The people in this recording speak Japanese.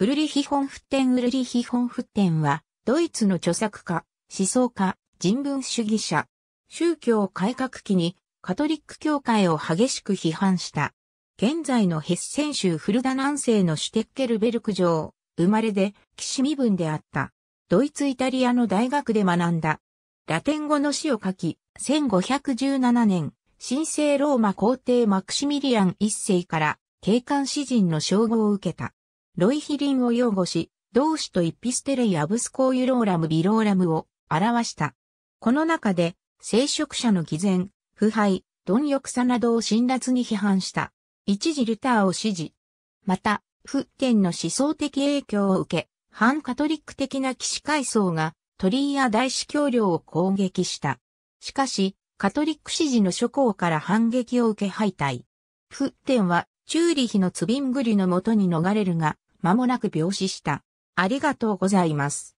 ウルリヒ・ホンフッテン・ウルリヒ・ホンフッテンは、ドイツの著作家、思想家、人文主義者、宗教改革期にカトリック教会を激しく批判した。現在のヘッセン州フルダ南西のシュテッケルベルク城、生まれで、岸身分であった。ドイツ・イタリアの大学で学んだ。ラテン語の詩を書き、1517年、神聖ローマ皇帝マクシミリアン一世から、警官詩人の称号を受けた。ロイヒリンを擁護し、同志とイピステレイアブスコーユローラムビローラムを表した。この中で、聖職者の偽善、腐敗、貪欲さなどを辛辣に批判した。一時ルターを支持。また、フッテンの思想的影響を受け、反カトリック的な騎士階層が鳥居や大司教領を攻撃した。しかし、カトリック支持の諸侯から反撃を受け敗退。フッテンはチューリヒのツビングリのもとに逃れるが、間もなく病死した。ありがとうございます。